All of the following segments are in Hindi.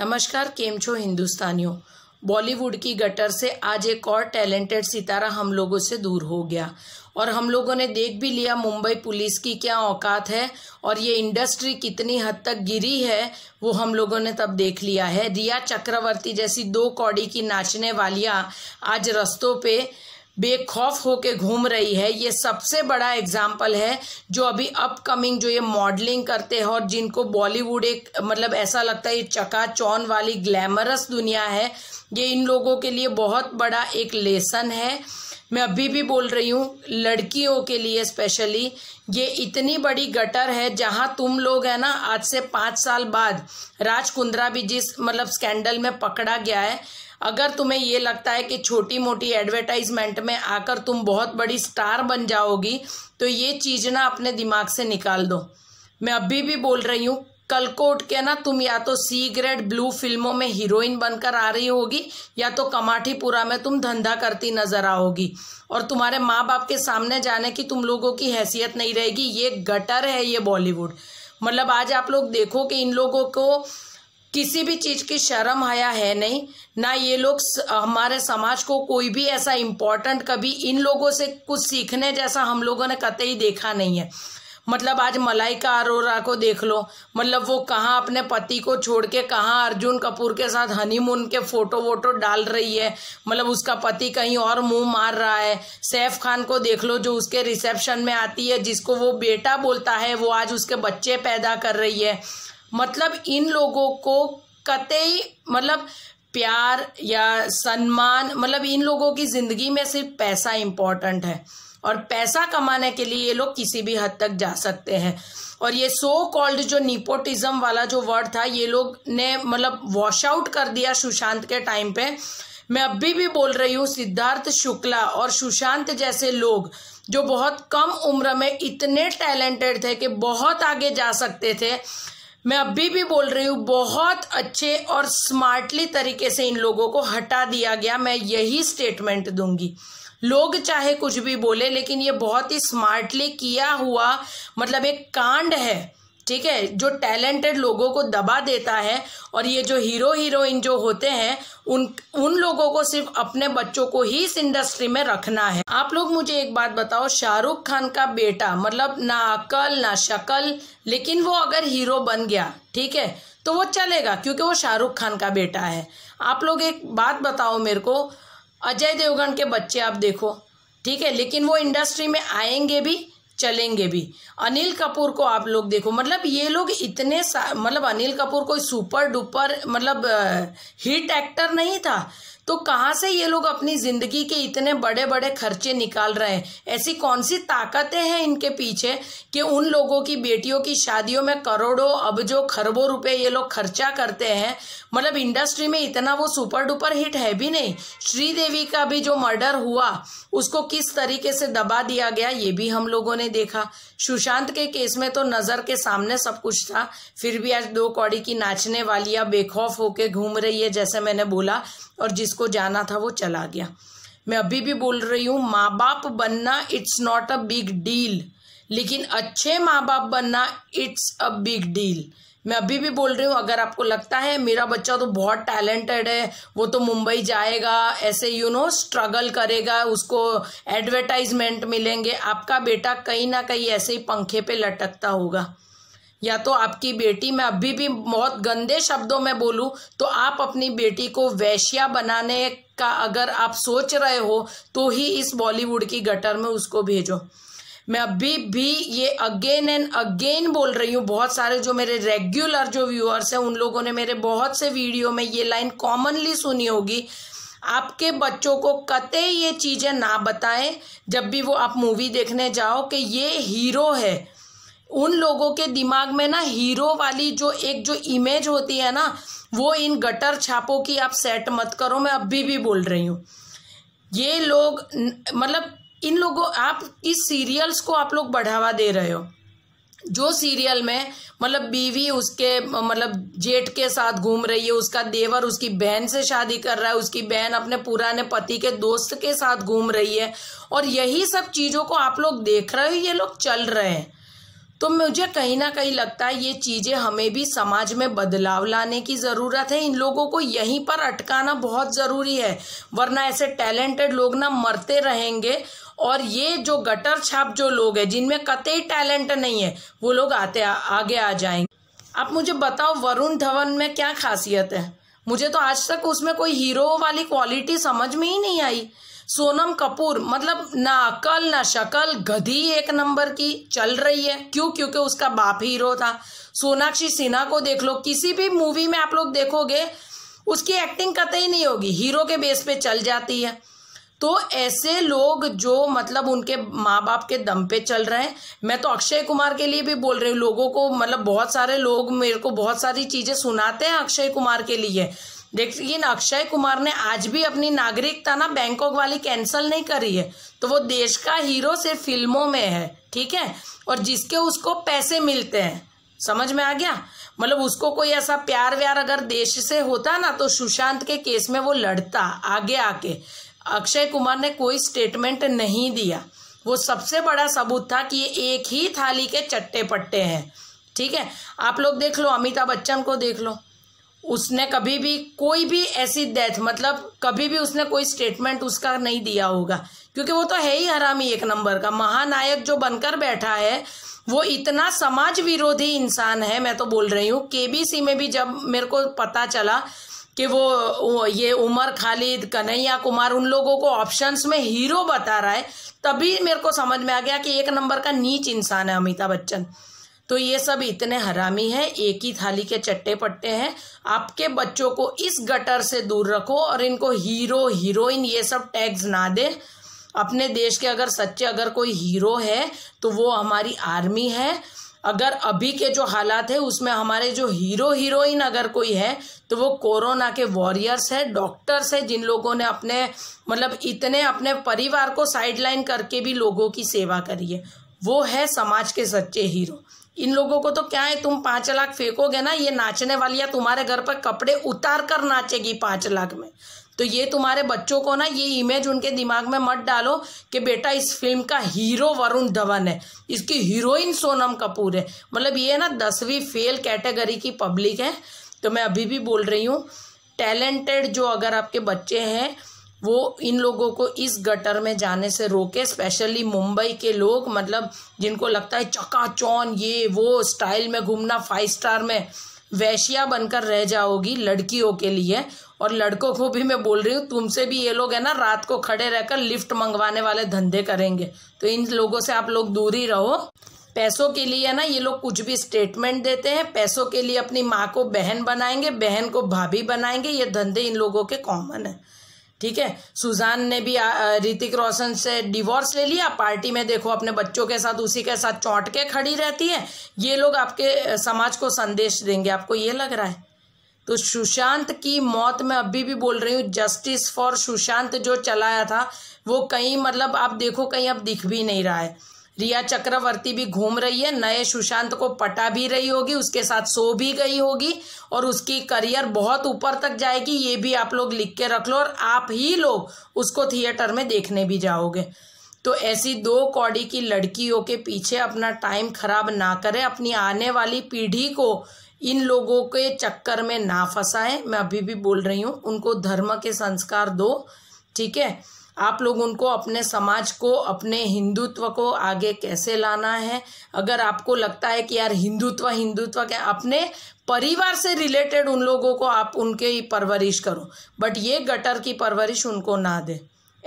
नमस्कार केम छो हिंदुस्तानियों बॉलीवुड की गटर से आज एक और टैलेंटेड सितारा हम लोगों से दूर हो गया और हम लोगों ने देख भी लिया मुंबई पुलिस की क्या औकात है और ये इंडस्ट्री कितनी हद तक गिरी है वो हम लोगों ने तब देख लिया है रिया चक्रवर्ती जैसी दो कौड़ी की नाचने वालियाँ आज रस्तों पर बेखौफ होके घूम रही है ये सबसे बड़ा एग्जाम्पल है जो अभी अपकमिंग जो ये मॉडलिंग करते हैं और जिनको बॉलीवुड एक मतलब ऐसा लगता है ये चकाचौन वाली ग्लैमरस दुनिया है ये इन लोगों के लिए बहुत बड़ा एक लेसन है मैं अभी भी बोल रही हूँ लड़कियों के लिए स्पेशली ये इतनी बड़ी गटर है जहाँ तुम लोग है ना आज से पाँच साल बाद राज कुंद्रा भी जिस मतलब स्कैंडल में पकड़ा गया है अगर तुम्हें ये लगता है कि छोटी मोटी एडवर्टाइजमेंट में आकर तुम बहुत बड़ी स्टार बन जाओगी तो ये चीज़ ना अपने दिमाग से निकाल दो मैं अभी भी बोल रही हूँ कल को उठ के ना तुम या तो सी ग्रेड ब्लू फिल्मों में हीरोइन बनकर आ रही होगी या तो कमाठीपुरा में तुम धंधा करती नजर आओगी और तुम्हारे माँ बाप के सामने जाने की तुम लोगों की हैसियत नहीं रहेगी ये गटर है ये बॉलीवुड मतलब आज आप लोग देखो कि इन लोगों को किसी भी चीज़ की शर्म हया है नहीं ना ये लोग हमारे समाज को कोई भी ऐसा इम्पोर्टेंट कभी इन लोगों से कुछ सीखने जैसा हम लोगों ने कतई देखा नहीं है मतलब आज मलाइका अरोरा को देख लो मतलब वो कहाँ अपने पति को छोड़ के कहाँ अर्जुन कपूर के साथ हनीमून के फोटो वोटो डाल रही है मतलब उसका पति कहीं और मुंह मार रहा है सैफ खान को देख लो जो उसके रिसेप्शन में आती है जिसको वो बेटा बोलता है वो आज उसके बच्चे पैदा कर रही है मतलब इन लोगों को कतई मतलब प्यार या सम्मान मतलब इन लोगों की ज़िंदगी में सिर्फ पैसा इम्पॉर्टेंट है और पैसा कमाने के लिए ये लोग किसी भी हद तक जा सकते हैं और ये सो कॉल्ड जो निपोटिज्म वाला जो वर्ड था ये लोग ने मतलब वॉश आउट कर दिया सुशांत के टाइम पे मैं अभी भी बोल रही हूँ सिद्धार्थ शुक्ला और सुशांत जैसे लोग जो बहुत कम उम्र में इतने टैलेंटेड थे कि बहुत आगे जा सकते थे मैं अभी भी बोल रही हूँ बहुत अच्छे और स्मार्टली तरीके से इन लोगों को हटा दिया गया मैं यही स्टेटमेंट दूंगी लोग चाहे कुछ भी बोले लेकिन ये बहुत ही स्मार्टली किया हुआ मतलब एक कांड है ठीक है जो टैलेंटेड लोगों को दबा देता है और ये जो हीरो हीरोइन जो होते हैं उन उन लोगों को सिर्फ अपने बच्चों को ही इस इंडस्ट्री में रखना है आप लोग मुझे एक बात बताओ शाहरुख खान का बेटा मतलब ना अकल ना शकल लेकिन वो अगर हीरो बन गया ठीक है तो वो चलेगा क्योंकि वो शाहरुख खान का बेटा है आप लोग एक बात बताओ मेरे को अजय देवगन के बच्चे आप देखो ठीक है लेकिन वो इंडस्ट्री में आएंगे भी चलेंगे भी अनिल कपूर को आप लोग देखो मतलब ये लोग इतने मतलब अनिल कपूर कोई सुपर डुपर मतलब हिट एक्टर नहीं था तो कहाँ से ये लोग अपनी ज़िंदगी के इतने बड़े बड़े खर्चे निकाल रहे हैं ऐसी कौन सी ताकतें हैं इनके पीछे कि उन लोगों की बेटियों की शादियों में करोड़ों अबजों खरबों रुपए ये लोग खर्चा करते हैं मतलब इंडस्ट्री में इतना वो सुपर डुपर हिट है भी नहीं श्रीदेवी का भी जो मर्डर हुआ उसको किस तरीके से दबा दिया गया ये भी हम लोगों ने देखा सुशांत के केस में तो नज़र के सामने सब कुछ था फिर भी आज दो कौड़ी की नाचने वालिया बेखौफ होके घूम रही है जैसे मैंने बोला और जिसको जाना था वो चला गया मैं अभी भी बोल रही हूँ माँ बाप बनना it's not a big deal लेकिन अच्छे माँ बाप बनना इट्स अ बिग डील मैं अभी भी बोल रही हूँ अगर आपको लगता है मेरा बच्चा तो बहुत टैलेंटेड है वो तो मुंबई जाएगा ऐसे यू नो स्ट्रगल करेगा उसको एडवर्टाइजमेंट मिलेंगे आपका बेटा कहीं ना कहीं ऐसे ही पंखे पे लटकता होगा या तो आपकी बेटी मैं अभी भी बहुत गंदे शब्दों में बोलूँ तो आप अपनी बेटी को वैश्या बनाने का अगर आप सोच रहे हो तो ही इस बॉलीवुड की गटर में उसको भेजो मैं अभी भी ये अगेन एंड अगेन बोल रही हूँ बहुत सारे जो मेरे रेगुलर जो व्यूअर्स हैं उन लोगों ने मेरे बहुत से वीडियो में ये लाइन कॉमनली सुनी होगी आपके बच्चों को कते ये चीज़ें ना बताएं जब भी वो आप मूवी देखने जाओ कि ये हीरो है उन लोगों के दिमाग में ना हीरो वाली जो एक जो इमेज होती है ना वो इन गटर छापों की आप सेट मत करो मैं अभी भी बोल रही हूँ ये लोग मतलब इन लोगों आप इस सीरियल्स को आप लोग बढ़ावा दे रहे हो जो सीरियल में मतलब बीवी उसके मतलब जेठ के साथ घूम रही है उसका देवर उसकी बहन से शादी कर रहा है उसकी बहन अपने पुराने पति के दोस्त के साथ घूम रही है और यही सब चीज़ों को आप लोग देख रहे हो ये लोग चल रहे हैं तो मुझे कहीं ना कहीं लगता है ये चीज़ें हमें भी समाज में बदलाव लाने की ज़रूरत है इन लोगों को यहीं पर अटकाना बहुत ज़रूरी है वरना ऐसे टैलेंटेड लोग ना मरते रहेंगे और ये जो गटर छाप जो लोग हैं जिनमें कतई टैलेंट नहीं है वो लोग आते आ, आगे आ जाएंगे आप मुझे बताओ वरुण धवन में क्या खासियत है मुझे तो आज तक उसमें कोई हीरो वाली क्वालिटी समझ में ही नहीं आई सोनम कपूर मतलब ना अकल ना शकल गधी एक नंबर की चल रही है क्यों क्योंकि उसका बाप हीरो था सोनाक्षी सिन्हा को देख लो किसी भी मूवी में आप लोग देखोगे उसकी एक्टिंग कतई नहीं होगी हीरो के बेस पे चल जाती है तो ऐसे लोग जो मतलब उनके माँ बाप के दम पे चल रहे हैं मैं तो अक्षय कुमार के लिए भी बोल रही हूँ लोगों को मतलब बहुत सारे लोग मेरे को बहुत सारी चीज़ें सुनाते हैं अक्षय कुमार के लिए देखिए ना अक्षय कुमार ने आज भी अपनी नागरिकता ना बैंकॉक वाली कैंसिल नहीं करी है तो वो देश का हीरो सिर्फ फिल्मों में है ठीक है और जिसके उसको पैसे मिलते हैं समझ में आ गया मतलब उसको कोई ऐसा प्यार व्यार अगर देश से होता ना तो सुशांत के केस में वो लड़ता आगे आके अक्षय कुमार ने कोई स्टेटमेंट नहीं दिया वो सबसे बड़ा सबूत था कि ये एक ही थाली के चट्टे पट्टे हैं ठीक है आप लोग देख लो अमिताभ बच्चन को देख लो उसने कभी भी कोई भी ऐसी डेथ मतलब कभी भी उसने कोई स्टेटमेंट उसका नहीं दिया होगा क्योंकि वो तो है ही हरामी एक नंबर का महानायक जो बनकर बैठा है वो इतना समाज विरोधी इंसान है मैं तो बोल रही हूँ केबीसी में भी जब मेरे को पता चला कि वो ये उमर खालिद कन्हैया कुमार उन लोगों को ऑप्शंस में हीरो बता रहा है तभी मेरे को समझ में आ गया कि एक नंबर का नीच इंसान है अमिताभ बच्चन तो ये सब इतने हरामी हैं एक ही थाली के चट्टे पट्टे हैं आपके बच्चों को इस गटर से दूर रखो और इनको हीरो हीरोइन ये सब टैग्स ना दे अपने देश के अगर सच्चे अगर कोई हीरो है तो वो हमारी आर्मी है अगर अभी के जो हालात है उसमें हमारे जो हीरो हीरोइन अगर कोई है तो वो कोरोना के वॉरियर्स है डॉक्टर्स है जिन लोगों ने अपने मतलब इतने अपने परिवार को साइडलाइन करके भी लोगों की सेवा करी है वो है समाज के सच्चे हीरो इन लोगों को तो क्या है तुम पाँच लाख फेंकोगे ना ये नाचने वाली या तुम्हारे घर पर कपड़े उतार कर नाचेगी पाँच लाख में तो ये तुम्हारे बच्चों को ना ये इमेज उनके दिमाग में मत डालो कि बेटा इस फिल्म का हीरो वरुण धवन है इसकी हीरोइन सोनम कपूर है मतलब ये ना दसवीं फेल कैटेगरी की पब्लिक है तो मैं अभी भी बोल रही हूँ टैलेंटेड जो अगर आपके बच्चे हैं वो इन लोगों को इस गटर में जाने से रोके स्पेशली मुंबई के लोग मतलब जिनको लगता है चकाचौन ये वो स्टाइल में घूमना फाइव स्टार में वैश्या बनकर रह जाओगी लड़कियों के लिए और लड़कों को भी मैं बोल रही हूँ तुमसे भी ये लोग है ना रात को खड़े रहकर लिफ्ट मंगवाने वाले धंधे करेंगे तो इन लोगों से आप लोग दूर ही रहो पैसों के लिए ना ये लोग कुछ भी स्टेटमेंट देते हैं पैसों के लिए अपनी माँ को बहन बनाएंगे बहन को भाभी बनाएंगे ये धंधे इन लोगों के कॉमन है ठीक है सुजान ने भी ऋतिक रोशन से डिवोर्स ले लिया पार्टी में देखो अपने बच्चों के साथ उसी के साथ चौंट के खड़ी रहती है ये लोग आपके समाज को संदेश देंगे आपको ये लग रहा है तो सुशांत की मौत में अभी भी बोल रही हूँ जस्टिस फॉर सुशांत जो चलाया था वो कहीं मतलब आप देखो कहीं अब दिख भी नहीं रहा है रिया चक्रवर्ती भी घूम रही है नए सुशांत को पटा भी रही होगी उसके साथ सो भी गई होगी और उसकी करियर बहुत ऊपर तक जाएगी ये भी आप लोग लिख के रख लो और आप ही लोग उसको थिएटर में देखने भी जाओगे तो ऐसी दो कौड़ी की लड़कियों के पीछे अपना टाइम खराब ना करें अपनी आने वाली पीढ़ी को इन लोगों के चक्कर में ना फंसाएं मैं अभी भी बोल रही हूँ उनको धर्म के संस्कार दो ठीक है आप लोग उनको अपने समाज को अपने हिंदुत्व को आगे कैसे लाना है अगर आपको लगता है कि यार हिंदुत्व हिंदुत्व क्या अपने परिवार से रिलेटेड उन लोगों को आप उनके परवरिश करो बट ये गटर की परवरिश उनको ना दे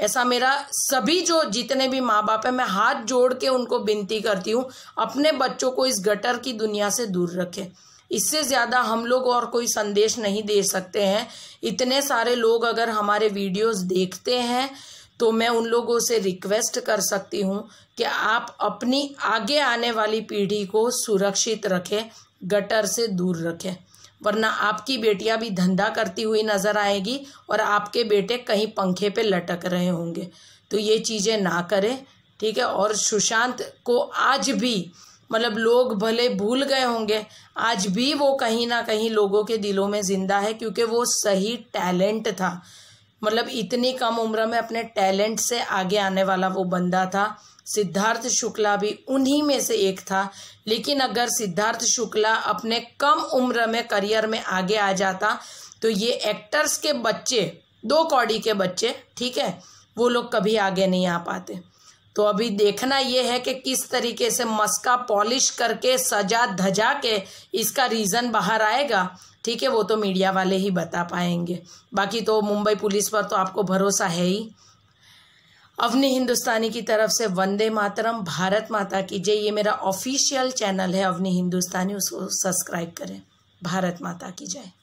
ऐसा मेरा सभी जो जितने भी माँ बाप है मैं हाथ जोड़ के उनको विनती करती हूँ अपने बच्चों को इस गटर की दुनिया से दूर रखें इससे ज़्यादा हम लोग और कोई संदेश नहीं दे सकते हैं इतने सारे लोग अगर हमारे वीडियोस देखते हैं तो मैं उन लोगों से रिक्वेस्ट कर सकती हूँ कि आप अपनी आगे आने वाली पीढ़ी को सुरक्षित रखें गटर से दूर रखें वरना आपकी बेटियाँ भी धंधा करती हुई नज़र आएगी और आपके बेटे कहीं पंखे पे लटक रहे होंगे तो ये चीज़ें ना करें ठीक है और सुशांत को आज भी मतलब लोग भले भूल गए होंगे आज भी वो कहीं ना कहीं लोगों के दिलों में ज़िंदा है क्योंकि वो सही टैलेंट था मतलब इतनी कम उम्र में अपने टैलेंट से आगे आने वाला वो बंदा था सिद्धार्थ शुक्ला भी उन्हीं में से एक था लेकिन अगर सिद्धार्थ शुक्ला अपने कम उम्र में करियर में आगे आ जाता तो ये एक्टर्स के बच्चे दो कौड़ी के बच्चे ठीक है वो लोग कभी आगे नहीं आ पाते तो अभी देखना ये है कि किस तरीके से मस्का पॉलिश करके सजा धजा के इसका रीज़न बाहर आएगा ठीक है वो तो मीडिया वाले ही बता पाएंगे बाकी तो मुंबई पुलिस पर तो आपको भरोसा है ही अवनी हिंदुस्तानी की तरफ से वंदे मातरम भारत माता की जय ये मेरा ऑफिशियल चैनल है अवनी हिंदुस्तानी उसको सब्सक्राइब करें भारत माता की जय